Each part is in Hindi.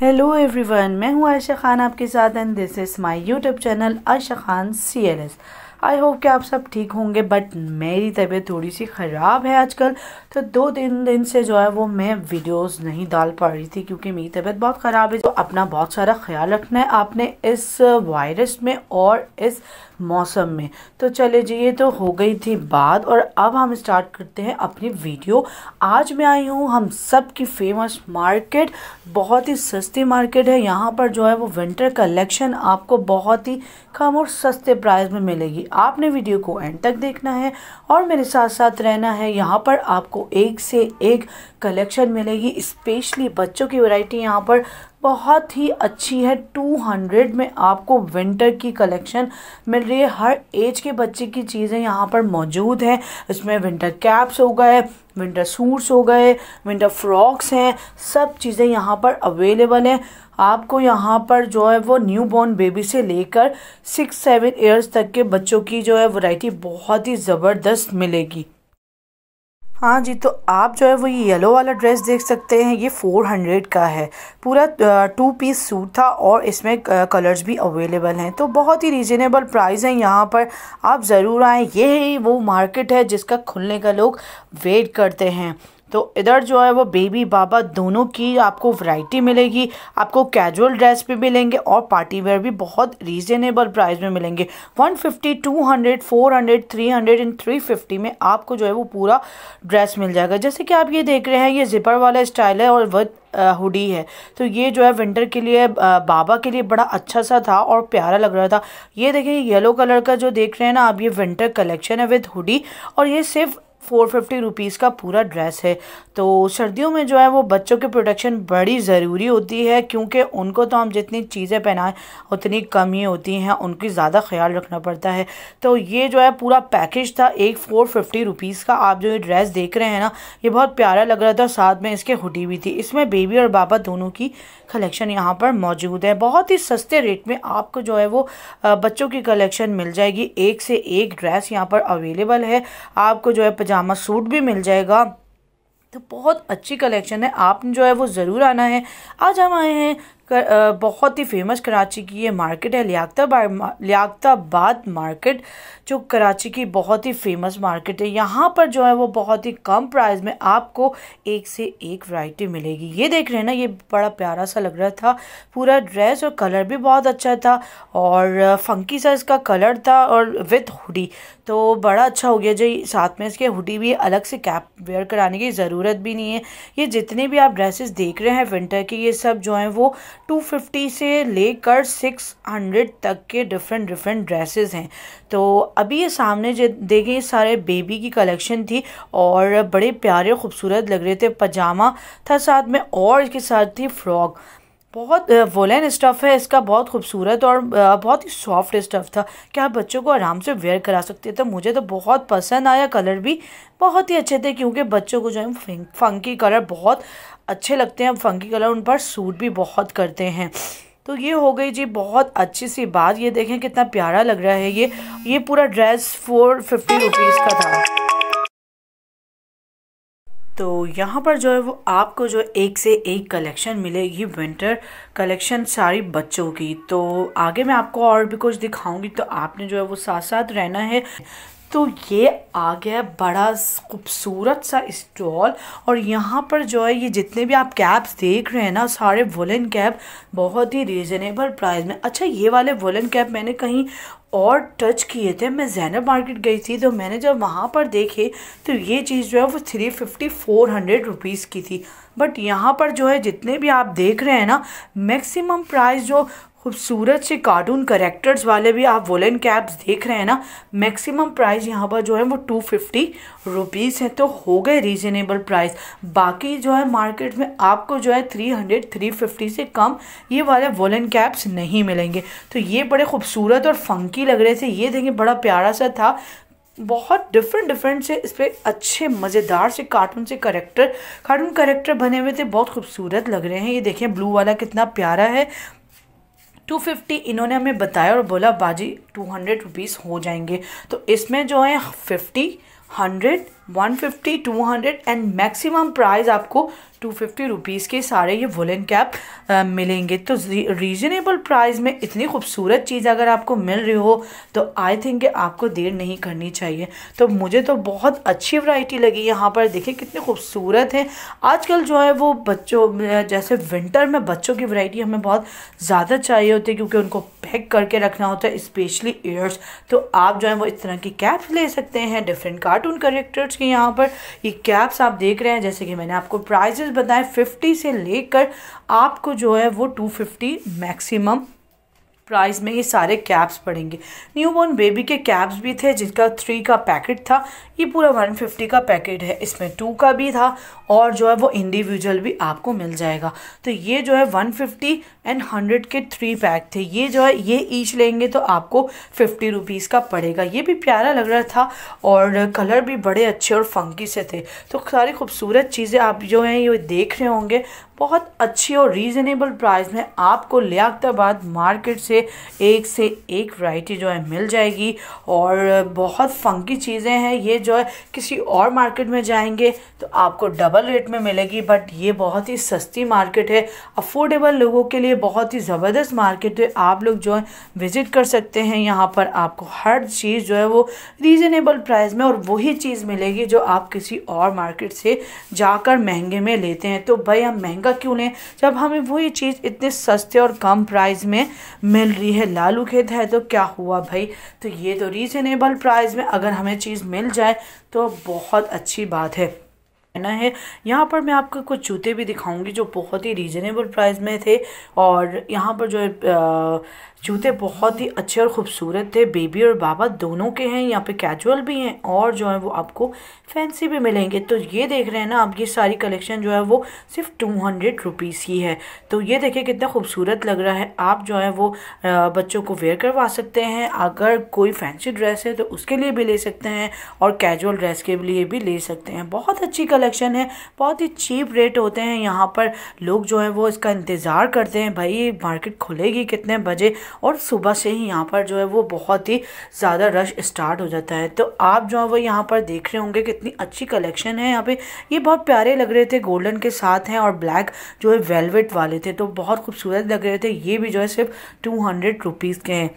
हेलो एवरीवन मैं हूँ आयशा खान आपके साथ and this is my YouTube channel Ayesha Khan C L S I hope कि आप सब ठीक होंगे बट मेरी तबीयत थोड़ी सी ख़राब है आजकल तो दो तीन दिन से जो है वो मैं वीडियोस नहीं डाल पा रही थी क्योंकि मेरी तबीयत बहुत ख़राब है तो अपना बहुत सारा ख्याल रखना है आपने इस वायरस में और इस मौसम में तो चले जी ये तो हो गई थी बात और अब हम स्टार्ट करते हैं अपनी वीडियो आज मैं आई हूँ हम सब की फेमस मार्केट बहुत ही सस्ती मार्केट है यहाँ पर जो है वो विंटर कलेक्शन आपको बहुत ही कम और सस्ते प्राइस में मिलेगी आपने वीडियो को एंड तक देखना है और मेरे साथ साथ रहना है यहाँ पर आपको एक से एक कलेक्शन मिलेगी स्पेशली बच्चों की वैरायटी यहाँ पर बहुत ही अच्छी है 200 में आपको विंटर की कलेक्शन मिल रही है हर एज के बच्चे की चीज़ें यहाँ पर मौजूद हैं इसमें विंटर कैप्स हो गए विंटर सूट्स हो गए विंटर फ्रॉक्स हैं सब चीज़ें यहाँ पर अवेलेबल हैं आपको यहाँ पर जो है वो न्यू बॉर्न बेबी से लेकर सिक्स सेवन ईयर्स तक के बच्चों की जो है वैरायटी बहुत ही ज़बरदस्त मिलेगी हाँ जी तो आप जो है वो ये येलो वाला ड्रेस देख सकते हैं ये फ़ोर हंड्रेड का है पूरा टू पीस सूट था और इसमें कलर्स भी अवेलेबल हैं तो बहुत ही रीजनेबल प्राइस हैं यहाँ पर आप ज़रूर आएँ ये वो मार्केट है जिसका खुलने का लोग वेट करते हैं तो इधर जो है वो बेबी बाबा दोनों की आपको वैरायटी मिलेगी आपको कैजुअल ड्रेस भी मिलेंगे और पार्टी वेयर भी बहुत रीजनेबल प्राइस में मिलेंगे 150, 200, 400, 300 एंड 350 में आपको जो है वो पूरा ड्रेस मिल जाएगा जैसे कि आप ये देख रहे हैं ये जिपर वाला स्टाइल है और वर्थ हुडी है तो ये जो है विंटर के लिए बाबा के लिए बड़ा अच्छा सा था और प्यारा लग रहा था ये देखिए येलो कलर का जो देख रहे हैं ना आप ये विंटर कलेक्शन है विद हुडी और ये सिर्फ फोर फिफ्टी रुपीज़ का पूरा ड्रेस है तो सर्दियों में जो है वो बच्चों की प्रोटेक्शन बड़ी ज़रूरी होती है क्योंकि उनको तो हम जितनी चीज़ें पहनाएं उतनी कम ही होती हैं उनकी ज़्यादा ख्याल रखना पड़ता है तो ये जो है पूरा पैकेज था एक फ़ोर फिफ्टी रुपीज़ का आप जो ये ड्रेस देख रहे हैं ना ये बहुत प्यारा लग रहा था साथ में इसके हुडी भी थी इसमें बेबी और बाबा दोनों की कलेक्शन यहाँ पर मौजूद है बहुत ही सस्ते रेट में आपको जो है वो बच्चों की कलेक्शन मिल जाएगी एक से एक ड्रेस यहाँ पर अवेलेबल है आपको जो है पजामा सूट भी मिल जाएगा तो बहुत अच्छी कलेक्शन है आप जो है वो ज़रूर आना है आज हम आए हैं कर, बहुत ही फेमस कराची की ये मार्केट है लियाताबाद लियाताबाद मार्केट जो कराची की बहुत ही फेमस मार्केट है यहाँ पर जो है वो बहुत ही कम प्राइस में आपको एक से एक वैरायटी मिलेगी ये देख रहे हैं ना ये बड़ा प्यारा सा लग रहा था पूरा ड्रेस और कलर भी बहुत अच्छा था और फंकी सा इसका कलर था और विथ हुडी तो बड़ा अच्छा हो गया जो साथ में इसके हुडी भी अलग से कैप वेयर कराने की ज़रूरत भी नहीं है ये जितने भी आप ड्रेसेस देख रहे हैं विंटर के ये सब जो हैं वो 250 से लेकर 600 तक के डिफरेंट डिफरेंट ड्रेसेस हैं तो अभी ये सामने देखें ये सारे बेबी की कलेक्शन थी और बड़े प्यारे खूबसूरत लग रहे थे पजामा था साथ में और इसके साथ थी फ्रॉक बहुत वोलन स्टफ़ है इसका बहुत खूबसूरत और बहुत ही सॉफ्ट स्टफ़ था क्या आप बच्चों को आराम से वेयर करा सकते थे मुझे तो बहुत पसंद आया कलर भी बहुत ही अच्छे थे क्योंकि बच्चों को जो है फंकी कलर बहुत अच्छे लगते हैं फंकी कलर उन पर सूट भी बहुत करते हैं तो ये हो गई जी बहुत अच्छी सी बात ये देखें कितना प्यारा लग रहा है ये ये पूरा ड्रेस फोर फिफ्टी रुपीज़ का था तो यहाँ पर जो है वो आपको जो एक से एक कलेक्शन मिलेगी विंटर कलेक्शन सारी बच्चों की तो आगे मैं आपको और भी कुछ दिखाऊंगी तो आपने जो है वो साथ साथ रहना है तो ये आ गया बड़ा खूबसूरत सा स्टॉल और यहाँ पर जो है ये जितने भी आप कैप्स देख रहे हैं ना सारे वुलन कैप बहुत ही रीज़नेबल प्राइस में अच्छा ये वाले वुलन कैप मैंने कहीं और टच किए थे मैं जैनब मार्केट गई थी तो मैंने जब वहाँ पर देखे तो ये चीज़ जो है वो three fifty four hundred rupees की थी बट यहाँ पर जो है जितने भी आप देख रहे हैं ना मैक्सिमम प्राइस जो खूबसूरत से कार्टून करेक्टर्स वाले भी आप वोलन कैप्स देख रहे हैं ना मैक्सिमम प्राइस यहाँ पर जो है वो टू फिफ्टी रुपीज़ है तो हो गए रीजनेबल प्राइस बाकी जो है मार्केट में आपको जो है थ्री हंड्रेड थ्री फिफ्टी से कम ये वाले वोलन कैप्स नहीं मिलेंगे तो ये बड़े खूबसूरत और फंकी लग रहे थे ये देखें बड़ा प्यारा सा था बहुत डिफरेंट डिफरेंट से इस पर अच्छे मज़ेदार से कार्टून से करेक्टर कार्टून करेक्टर बने हुए थे बहुत खूबसूरत लग रहे हैं ये देखें ब्लू वाला कितना प्यारा है टू फिफ्टी इन्होंने हमें बताया और बोला बाजी टू हंड्रेड रुपीज़ हो जाएंगे तो इसमें जो है fifty hundred one fifty two hundred and maximum price आपको टू फिफ्टी रुपीज़ के सारे ये वुलन कैप आ, मिलेंगे तो रीजनेबल प्राइस में इतनी खूबसूरत चीज़ अगर आपको मिल रही हो तो आई थिंक आपको देर नहीं करनी चाहिए तो मुझे तो बहुत अच्छी वैरायटी लगी यहाँ पर देखिए कितने खूबसूरत हैं आजकल जो है वो बच्चों जैसे विंटर में बच्चों की वैरायटी हमें बहुत ज़्यादा चाहिए होती है क्योंकि उनको पैक करके रखना होता है स्पेशली ईयर्स तो आप जो है वो इस तरह की कैप्स ले सकते हैं डिफरेंट कार्टून करेक्टर्स के यहाँ पर ये कैप्स आप देख रहे हैं जैसे कि मैंने आपको प्राइजेस बताए फिफ्टी से लेकर आपको जो है वो टू फिफ्टी मैक्सिमम प्राइस में ये सारे कैप्स पड़ेंगे न्यू बॉर्न बेबी के कैप्स भी थे जिसका थ्री का पैकेट था ये पूरा वन फिफ्टी का पैकेट है इसमें टू का भी था और जो है वो इंडिविजुअल भी आपको मिल जाएगा तो ये जो है वन फिफ्टी एंड हंड्रेड के थ्री पैक थे ये जो है ये ईच लेंगे तो आपको फिफ्टी रुपीज़ का पड़ेगा ये भी प्यारा लग रहा था और कलर भी बड़े अच्छे और फंकी से थे तो सारी खूबसूरत चीज़ें आप जो हैं ये देख रहे होंगे बहुत अच्छे और रीज़नेबल प्राइस में आपको लियाबाद मार्केट से एक से एक वैरायटी जो है मिल जाएगी और बहुत फंकी चीज़ें हैं ये जो है किसी और मार्केट में जाएंगे तो आपको डबल रेट में मिलेगी बट ये बहुत ही सस्ती मार्केट है अफोर्डेबल लोगों के लिए बहुत ही ज़बरदस्त मार्केट है आप लोग जो है विज़िट कर सकते हैं यहाँ पर आपको हर चीज़ जो है वो रीज़नेबल प्राइस में और वही चीज़ मिलेगी जो आप किसी और मार्केट से जाकर महंगे में लेते हैं तो भाई हम महंगा महंगा क्यों लें जब हमें वही चीज़ इतने सस्ते और कम प्राइस में मिल रही है लालू खेत है तो क्या हुआ भाई तो ये तो रीजनेबल प्राइस में अगर हमें चीज़ मिल जाए तो बहुत अच्छी बात है ना है यहाँ पर मैं आपको कुछ जूते भी दिखाऊंगी जो बहुत ही रीजनेबल प्राइस में थे और यहाँ पर जो जूते बहुत ही अच्छे और ख़ूबसूरत थे बेबी और बाबा दोनों के हैं यहाँ पे कैजुअल भी हैं और जो है वो आपको फैंसी भी मिलेंगे तो ये देख रहे हैं ना आप ये सारी कलेक्शन जो है वो सिर्फ टू हंड्रेड रुपीज़ की है तो ये देखिए कितना खूबसूरत लग रहा है आप जो है वो बच्चों को वेयर करवा सकते हैं अगर कोई फैंसी ड्रेस है तो उसके लिए भी ले सकते हैं और कैजुअल ड्रेस के लिए भी ले सकते हैं बहुत अच्छी कलेक्शन है बहुत ही चीप रेट होते हैं यहाँ पर लोग जो है वो इसका इंतज़ार करते हैं भाई मार्केट खुलेगी कितने बजे और सुबह से ही यहाँ पर जो है वो बहुत ही ज़्यादा रश स्टार्ट हो जाता है तो आप जो है वो यहाँ पर देख रहे होंगे कितनी अच्छी कलेक्शन है यहाँ पे ये बहुत प्यारे लग रहे थे गोल्डन के साथ हैं और ब्लैक जो है वेलवेट वाले थे तो बहुत खूबसूरत लग रहे थे ये भी जो है सिर्फ टू हंड्रेड रुपीज़ के हैं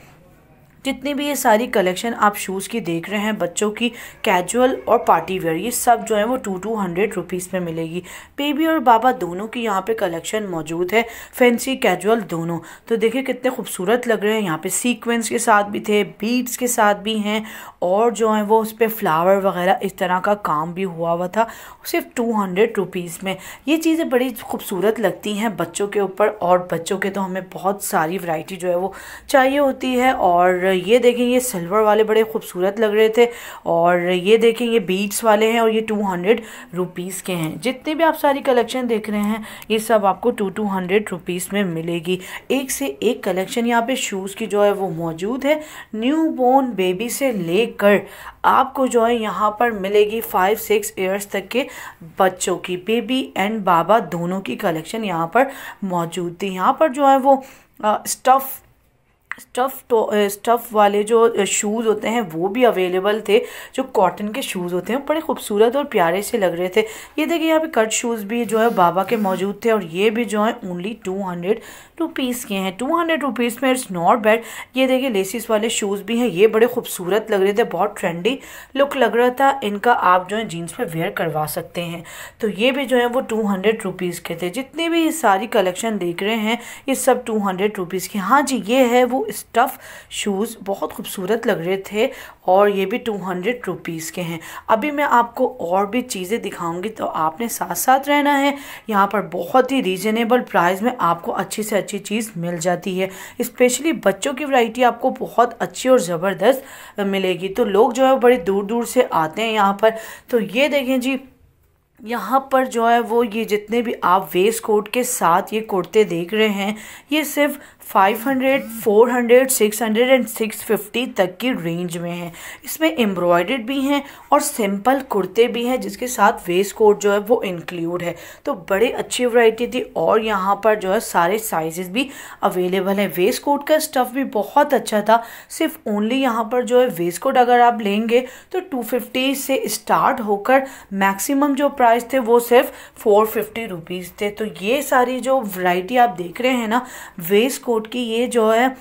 जितनी भी ये सारी कलेक्शन आप शूज़ की देख रहे हैं बच्चों की कैजुअल और पार्टी वेयर ये सब जो है वो टू टू हंड्रेड रुपीज़ में मिलेगी बेबी और बाबा दोनों की यहाँ पे कलेक्शन मौजूद है फैंसी कैजुअल दोनों तो देखिए कितने खूबसूरत लग रहे हैं यहाँ पे सीक्वेंस के साथ भी थे बीट्स के साथ भी हैं और जो है वो उस पर फ्लावर वगैरह इस तरह का काम भी हुआ हुआ था सिर्फ टू हंड्रेड रुपीज़ में ये चीज़ें बड़ी खूबसूरत लगती हैं बच्चों के ऊपर और बच्चों के तो हमें बहुत सारी वैरायटी जो है वो चाहिए होती है और ये देखें ये सिल्वर वाले बड़े खूबसूरत लग रहे थे और ये देखें ये बीट्स वाले हैं और ये टू हंड्रेड रुपीज़ के हैं जितने भी आप सारी कलेक्शन देख रहे हैं ये सब आपको टू टू हंड्रेड रुपीज़ में मिलेगी एक से एक कलेक्शन यहाँ पे शूज़ की जो है वो मौजूद है न्यू बोर्न बेबी से लेकर आपको जो है यहाँ पर मिलेगी फाइव सिक्स ईयर्स तक के बच्चों की बेबी एंड बाबा दोनों की कलेक्शन यहाँ पर मौजूद थी यहाँ पर जो है वो स्टफ़ स्टफ़ तो स्टफ़ वाले जो शूज़ uh, होते हैं वो भी अवेलेबल थे जो कॉटन के शूज़ होते हैं बड़े खूबसूरत और प्यारे से लग रहे थे ये देखिए यहाँ पे कट शूज़ भी जो है बाबा के मौजूद थे और ये भी जो है ओनली टू हंड्रेड रुपीज़ के हैं टू हंड्रेड रुपीज़ में इट्स नॉट बैड ये देखिए लेसिस वाले शूज़ भी हैं ये बड़े खूबसूरत लग रहे थे बहुत ट्रेंडी लुक लग रहा था इनका आप जो है जीन्स में वेयर करवा सकते हैं तो ये भी जो है वो टू हंड्रेड रुपीज़ के थे जितने भी ये सारी कलेक्शन देख रहे हैं ये सब टू हंड्रेड रुपीज़ के हाँ जी ये है वो न्यू स्टफ़ शूज़ बहुत खूबसूरत लग रहे थे और ये भी टू हंड्रेड रुपीज़ के हैं अभी मैं आपको और भी चीज़ें दिखाऊंगी तो आपने साथ साथ रहना है यहाँ पर बहुत ही रीजनेबल प्राइस में आपको अच्छी से अच्छी चीज़ मिल जाती है इस्पेशली बच्चों की वैरायटी आपको बहुत अच्छी और ज़बरदस्त मिलेगी तो लोग जो है बड़ी दूर दूर से आते हैं यहाँ पर तो ये देखें जी यहाँ पर जो है वो ये जितने भी आप वेस्ट कोट के साथ ये कुर्ते देख रहे हैं ये सिर्फ 500, 400, 600 एंड 650 तक की रेंज में हैं इसमें एम्ब्रॉयडेड भी हैं और सिंपल कुर्ते भी हैं जिसके साथ वेस्ट कोट जो है वो इंक्लूड है तो बड़े अच्छी वैरायटी थी और यहाँ पर जो है सारे साइजेस भी अवेलेबल हैं वेस्ट कोट का स्टफ़ भी बहुत अच्छा था सिर्फ ओनली यहाँ पर जो है वेस्ट कोट अगर आप लेंगे तो टू से स्टार्ट होकर मैक्सिमम जो प्राइस थे वो सिर्फ फोर रुपीस थे तो ये सारी जो वराइटी आप देख रहे हैं ना वेस्ट कोट की ये जो है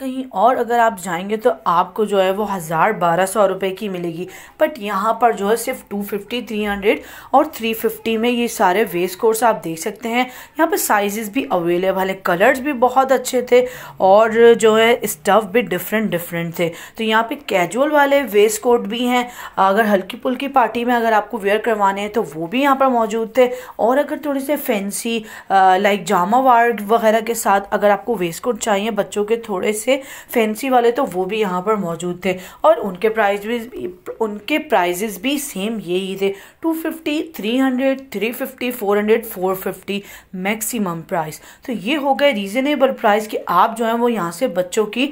कहीं और अगर आप जाएंगे तो आपको जो है वो हज़ार बारह सौ रुपये की मिलेगी बट यहाँ पर जो है सिर्फ टू फिफ्टी थ्री हंड्रेड और थ्री फिफ्टी में ये सारे वेस्ट कोर्स आप देख सकते हैं यहाँ पर साइजेस भी अवेलेबल है कलर्स भी बहुत अच्छे थे और जो है स्टफ़ भी डिफरेंट डिफरेंट थे तो यहाँ पे कैजुअल वाले वेस्ट कोट भी हैं अगर हल्की पुल्की पार्टी में अगर आपको वेयर करवाने हैं तो वो भी यहाँ पर मौजूद थे और अगर थोड़े से फैंसी लाइक जामा वार्ड वगैरह के साथ अगर आपको वेस्ट कोट चाहिए बच्चों के थोड़े से से फैंसी वाले तो वो भी यहाँ पर मौजूद थे और उनके प्राइज भी उनके प्राइजेस भी सेम यही थे two fifty three hundred three fifty four hundred four fifty maximum price तो ये हो गए रीज़नेबल प्राइस कि आप जो हैं वो यहाँ से बच्चों की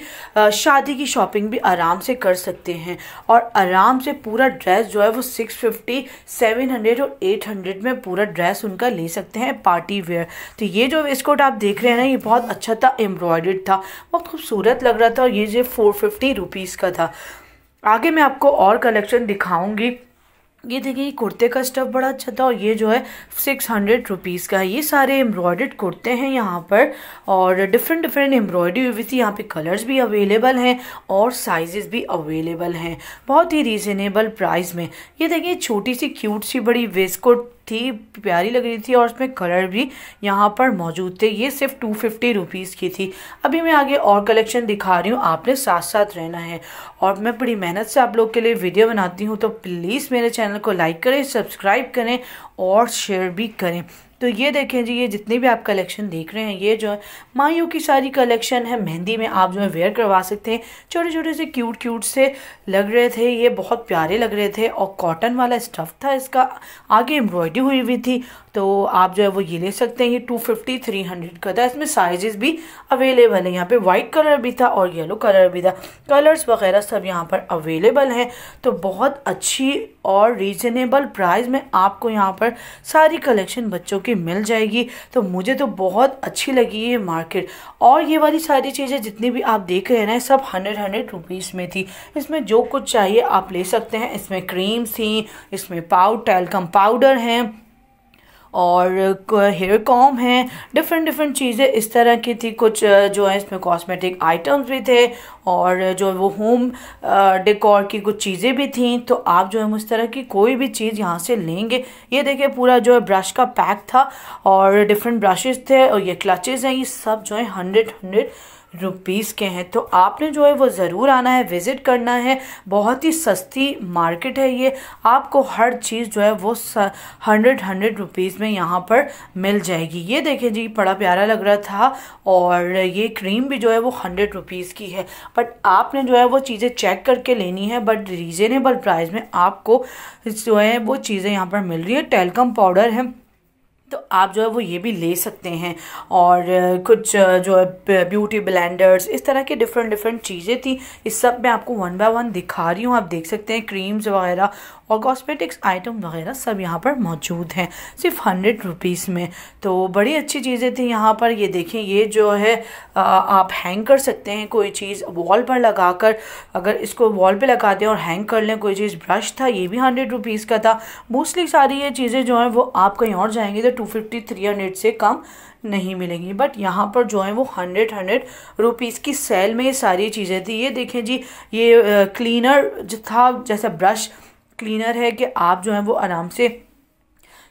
शादी की शॉपिंग भी आराम से कर सकते हैं और आराम से पूरा ड्रेस जो है वो सिक्स फिफ्टी सेवन हंड्रेड और एट हंड्रेड में पूरा ड्रेस उनका ले सकते हैं पार्टी वेयर तो ये जो वेस्कोट आप देख रहे हैं ना ये बहुत अच्छा था एम्ब्रॉयड था बहुत खूबसूरत खूबसूरत लग रहा था और ये जो फोर फिफ्टी रुपीज़ का था आगे मैं आपको और कलेक्शन दिखाऊंगी ये देखिए कुर्ते का स्टफ बड़ा अच्छा था और ये जो है सिक्स हंड्रेड रुपीज़ का है ये सारे एम्ब्रॉयड कुर्ते हैं यहाँ पर और डिफरेंट डिफरेंट एम्ब्रॉयडरी हुई थी यहाँ पे कलर्स भी अवेलेबल हैं और साइजेस भी अवेलेबल हैं बहुत ही रीज़नेबल प्राइस में ये देखिए छोटी सी क्यूट सी बड़ी वेस्ट थी प्यारी लग रही थी और उसमें कलर भी यहाँ पर मौजूद थे ये सिर्फ टू फिफ्टी रुपीज़ की थी अभी मैं आगे और कलेक्शन दिखा रही हूँ आपने साथ साथ रहना है और मैं बड़ी मेहनत से आप लोग के लिए वीडियो बनाती हूँ तो प्लीज़ मेरे चैनल को लाइक करें सब्सक्राइब करें और शेयर भी करें तो ये देखें जी ये जितने भी आप कलेक्शन देख रहे हैं ये जो है माइयों की सारी कलेक्शन है मेहंदी में आप जो है वेयर करवा सकते हैं छोटे छोटे से क्यूट क्यूट से लग रहे थे ये बहुत प्यारे लग रहे थे और कॉटन वाला स्टफ़ था इसका आगे एम्ब्रॉयडरी हुई हुई थी तो आप जो है वो ये ले सकते हैं ये टू फिफ्टी थ्री हंड्रेड का था इसमें साइजेस भी अवेलेबल है यहाँ पे वाइट कलर भी था और येलो कलर भी था कलर्स वगैरह सब यहाँ पर अवेलेबल हैं तो बहुत अच्छी और रीजनेबल प्राइस में आपको यहाँ पर सारी कलेक्शन बच्चों की आपकी मिल जाएगी तो मुझे तो बहुत अच्छी लगी ये मार्केट और ये वाली सारी चीज़ें जितनी भी आप देख रहे हैं ना सब हंड्रेड हंड्रेड रुपीज़ में थी इसमें जो कुछ चाहिए आप ले सकते हैं इसमें क्रीम्स थी इसमें पाउड टैलकम पाउडर हैं और हेयर कॉम है डिफरेंट डिफरेंट चीज़ें इस तरह की थी कुछ जो है इसमें कॉस्मेटिक आइटम्स भी थे और जो वो होम डेकोर की कुछ चीज़ें भी थी तो आप जो है उस तरह की कोई भी चीज़ यहाँ से लेंगे ये देखिए पूरा जो है ब्रश का पैक था और डिफरेंट ब्रशेज़ थे और ये क्लचेज़ हैं ये सब जो है हंड्रेड हंड्रेड रुपीज़ के हैं तो आपने जो है वो ज़रूर आना है विज़िट करना है बहुत ही सस्ती मार्केट है ये आपको हर चीज़ जो है वो हंड्रेड हंड्रेड रुपीज़ में यहाँ पर मिल जाएगी ये देखें जी बड़ा प्यारा लग रहा था और ये क्रीम भी जो है वो हंड्रेड रुपीज़ की है बट आपने जो है वो चीज़ें चेक करके लेनी है बट रीज़नेबल प्राइस में आपको जो है वो चीज़ें यहाँ पर मिल रही है टेलकम पाउडर है आप जो है वो ये भी ले सकते हैं और कुछ जो है ब्यूटी ब्लेंडर्स इस तरह की डिफरेंट डिफरेंट चीज़ें थी इस सब मैं आपको वन बाय वन दिखा रही हूँ आप देख सकते हैं क्रीम्स वगैरह और कॉस्मेटिक्स आइटम वगैरह सब यहाँ पर मौजूद हैं सिर्फ हंड्रेड रुपीज़ में तो बड़ी अच्छी चीज़ें थी यहाँ पर ये देखें ये जो है आप हैंग कर सकते हैं कोई चीज़ वॉल पर लगा कर अगर इसको वॉल पे लगा दें और हैंग कर लें कोई चीज़ ब्रश था ये भी हंड्रेड रुपीज़ का था मोस्टली सारी ये चीज़ें जो हैं वो आप कहीं और जाएंगे तो टू फिफ्टी थ्री हंड्रेड से कम नहीं मिलेंगी बट यहाँ पर जो है वो हंड्रेड हंड्रेड रुपीज़ की सेल में ये सारी चीज़ें थी ये देखें जी ये क्लीनर जो था जैसा ब्रश क्लीनर है कि आप जो है वो आराम से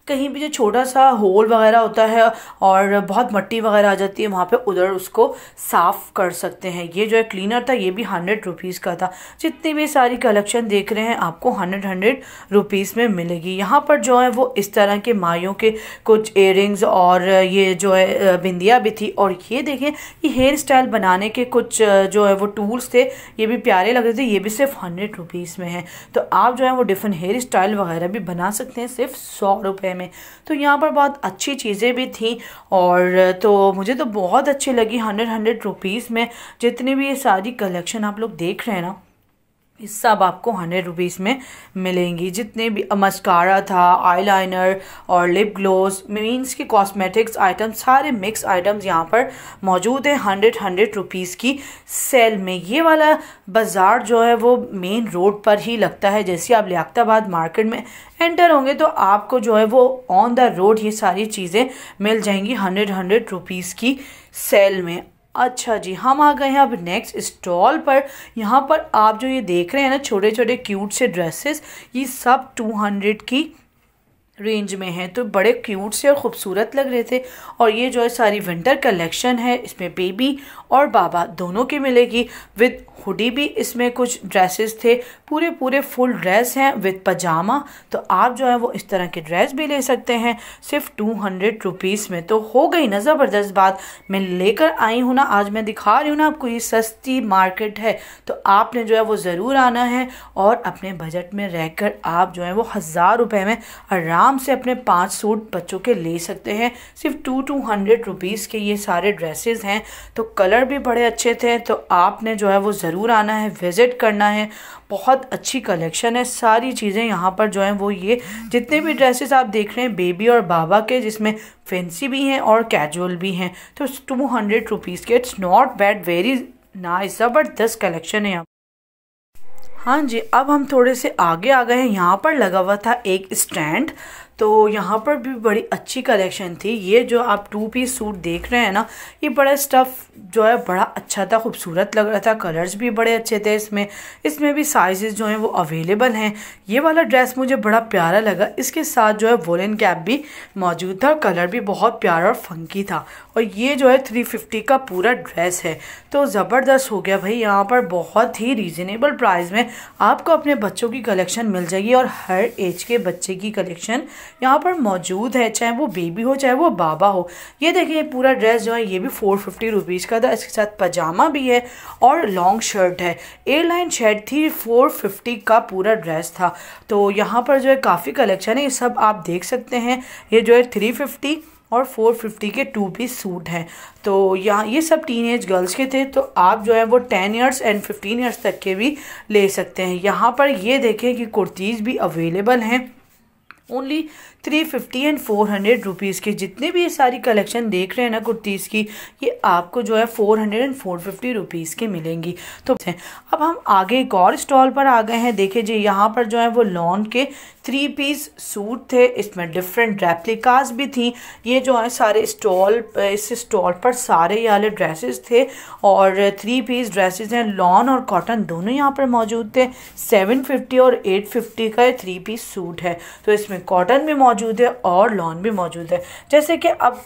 कहीं भी जो छोटा सा होल वगैरह होता है और बहुत मट्टी वगैरह आ जाती है वहाँ पे उधर उसको साफ़ कर सकते हैं ये जो है क्लीनर था ये भी हंड्रेड रुपीज़ का था जितनी भी सारी कलेक्शन देख रहे हैं आपको हंड्रेड हंड्रेड रुपीज़ में मिलेगी यहाँ पर जो है वो इस तरह के माइयों के कुछ एयरिंग्स और ये जो है बिंदिया भी थी और ये देखें कि हेयर स्टाइल बनाने के कुछ जो है वो टूल्स थे ये भी प्यारे लग रहे थे ये भी सिर्फ हंड्रेड रुपीज़ में है तो आप जो है वो डिफरेंट हेयर स्टाइल वगैरह भी बना सकते हैं सिर्फ सौ रुपये गए में तो यहाँ पर बहुत अच्छी चीज़ें भी थी और तो मुझे तो बहुत अच्छी लगी हंड्रेड हंड्रेड रुपीज़ में जितनी भी ये सारी कलेक्शन आप लोग देख रहे हैं ना सब आपको हंड्रेड रुपीज़ में मिलेंगी जितने भी मस्कारा था आईलाइनर और लिप ग्लोस मीन्स के कॉस्मेटिक्स आइटम सारे मिक्स आइटम्स यहाँ पर मौजूद हैं हंड्रेड हंड्रेड रुपीज़ की सेल में ये वाला बाज़ार जो है वो मेन रोड पर ही लगता है जैसे आप लियाताबाद मार्केट में एंटर होंगे तो आपको जो है वो ऑन द रोड ये सारी चीज़ें मिल जाएंगी हंड्रेड हंड्रेड रुपीज़ की सेल में अच्छा जी हम आ गए हैं अब नेक्स्ट स्टॉल पर यहाँ पर आप जो ये देख रहे हैं ना छोटे छोटे क्यूट से ड्रेसेस ये सब टू हंड्रेड की रेंज में हैं तो बड़े क्यूट से और ख़ूबसूरत लग रहे थे और ये जो है सारी विंटर कलेक्शन है इसमें बेबी और बाबा दोनों की मिलेगी विद हुडी भी इसमें कुछ ड्रेसेस थे पूरे पूरे फुल ड्रेस हैं विद पजामा तो आप जो है वो इस तरह के ड्रेस भी ले सकते हैं सिर्फ टू हंड्रेड रुपीज़ में तो हो गई ना ज़बरदस्त बात मैं लेकर आई हूँ ना आज मैं दिखा रही हूँ ना आपको ये सस्ती मार्केट है तो आपने जो है वो ज़रूर आना है और अपने बजट में रह आप जो है वो हज़ार रुपये में आराम आराम से अपने पाँच सूट बच्चों के ले सकते हैं सिर्फ टू टू हंड्रेड रुपीज़ के ये सारे ड्रेसेस हैं तो कलर भी बड़े अच्छे थे तो आपने जो है वो ज़रूर आना है विज़िट करना है बहुत अच्छी कलेक्शन है सारी चीज़ें यहाँ पर जो हैं वो ये जितने भी ड्रेसेस आप देख रहे हैं बेबी और बाबा के जिसमें फैंसी भी हैं और कैजुअल भी हैं तो टू हंड्रेड रुपीज़ के it's not bad very nice ज़बरदस्त कलेक्शन है यहाँ हाँ जी अब हम थोड़े से आगे आ गए हैं यहाँ पर लगा हुआ था एक स्टैंड तो यहाँ पर भी बड़ी अच्छी कलेक्शन थी ये जो आप टू पीस सूट देख रहे हैं ना ये बड़ा स्टफ़ जो है बड़ा अच्छा था खूबसूरत लग रहा था कलर्स भी बड़े अच्छे थे इसमें इसमें भी साइजेस जो हैं वो अवेलेबल हैं ये वाला ड्रेस मुझे बड़ा प्यारा लगा इसके साथ जो है वोलन कैप भी मौजूद था कलर भी बहुत प्यारा और फंकी था और ये जो है थ्री फिफ्टी का पूरा ड्रेस है तो ज़बरदस्त हो गया भाई यहाँ पर बहुत ही रीज़नेबल प्राइस में आपको अपने बच्चों की कलेक्शन मिल जाएगी और हर एज के बच्चे की कलेक्शन यहाँ पर मौजूद है चाहे वो बेबी हो चाहे वो बाबा हो ये देखिए पूरा ड्रेस जो है ये भी फोर फिफ्टी रुपीज़ का था इसके साथ पजामा भी है और लॉन्ग शर्ट है ए लाइन शर्ट थी फोर फिफ्टी का पूरा ड्रेस था तो यहाँ पर जो है काफ़ी कलेक्शन है ये सब आप देख सकते हैं ये जो है थ्री फिफ्टी और 450 के टू पीस सूट हैं तो यहाँ ये सब एज गर्ल्स के थे तो आप जो है वो 10 इयर्स एंड 15 इयर्स तक के भी ले सकते हैं यहाँ पर ये देखें कि कुर्तीज़ भी अवेलेबल हैं only three fifty and four hundred rupees के जितने भी ये सारी कलेक्शन देख रहे हैं ना कुर्तीज़ की ये आपको जो है four hundred and four fifty rupees की मिलेंगी तो अब हम आगे एक और स्टॉल पर आ गए हैं देखिए जी यहाँ पर जो है वो लॉन के थ्री पीस सूट थे इसमें डिफरेंट रेप्लिकास भी थी ये जो है सारे स्टॉल इस स्टॉल पर सारे ये वाले ड्रेसेस थे और थ्री पीस ड्रेसेस हैं लॉन और कॉटन दोनों यहाँ पर मौजूद थे सेवन फिफ्टी और एट फिफ्टी का थ्री पीस सूट है तो इसमें कॉटन भी मौजूद मौजूद है और लॉन भी मौजूद है जैसे कि अब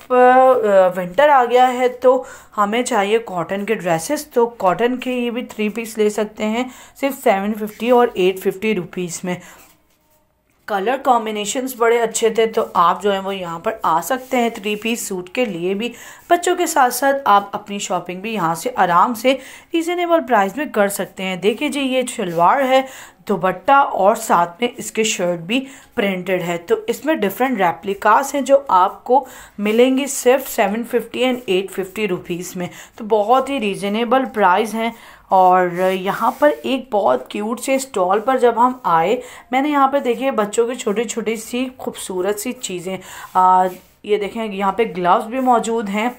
विंटर आ गया है तो हमें चाहिए कॉटन के ड्रेसेस तो कॉटन के ये भी थ्री पीस ले सकते हैं सिर्फ सेवन फिफ्टी और एट फिफ्टी रुपीज़ में कलर कॉम्बिनेशंस बड़े अच्छे थे तो आप जो है वो यहाँ पर आ सकते हैं थ्री पीस सूट के लिए भी बच्चों के साथ साथ आप अपनी शॉपिंग भी यहाँ से आराम से रीज़नेबल प्राइस में कर सकते हैं देखिए जी ये शलवार है दुबट्टा और साथ में इसके शर्ट भी प्रिंटेड है तो इसमें डिफरेंट रेप्लिकास हैं जो आपको मिलेंगी सिर्फ seven fifty and eight fifty rupees में तो बहुत ही रीज़नेबल प्राइस हैं और यहाँ पर एक बहुत क्यूट से स्टॉल पर जब हम आए मैंने यहाँ पर देखे बच्चों की छोटी छोटी सी खूबसूरत सी चीज़ें ये देखें यहाँ पे ग्लव्स भी मौजूद हैं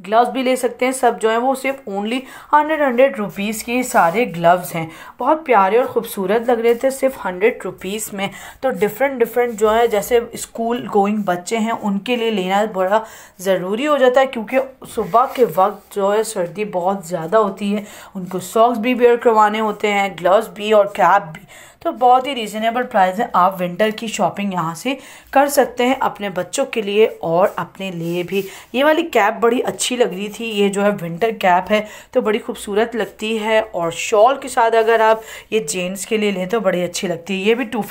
ग्लव्स भी ले सकते हैं सब जो हैं वो सिर्फ ओनली हंड्रेड हंड्रेड रुपीज़ के सारे ग्लव्स हैं बहुत प्यारे और ख़ूबसूरत लग रहे थे सिर्फ हंड्रेड रुपीज़ में तो डिफरेंट डिफरेंट जो है जैसे स्कूल गोइंग बच्चे हैं उनके लिए लेना बड़ा ज़रूरी हो जाता है क्योंकि सुबह के वक्त जो है सर्दी बहुत ज़्यादा होती है उनको सॉक्स भी वेयर करवाने होते हैं ग्लव्स भी और कैप भी तो बहुत ही रीज़नेबल प्राइस है आप विंटर की शॉपिंग यहाँ से कर सकते हैं अपने बच्चों के लिए और अपने लिए भी ये वाली कैप बड़ी अच्छी लग रही थी ये जो है विंटर कैप है तो बड़ी खूबसूरत लगती है और शॉल के साथ अगर आप ये जेंट्स के लिए लें तो बड़ी अच्छी लगती है ये भी टू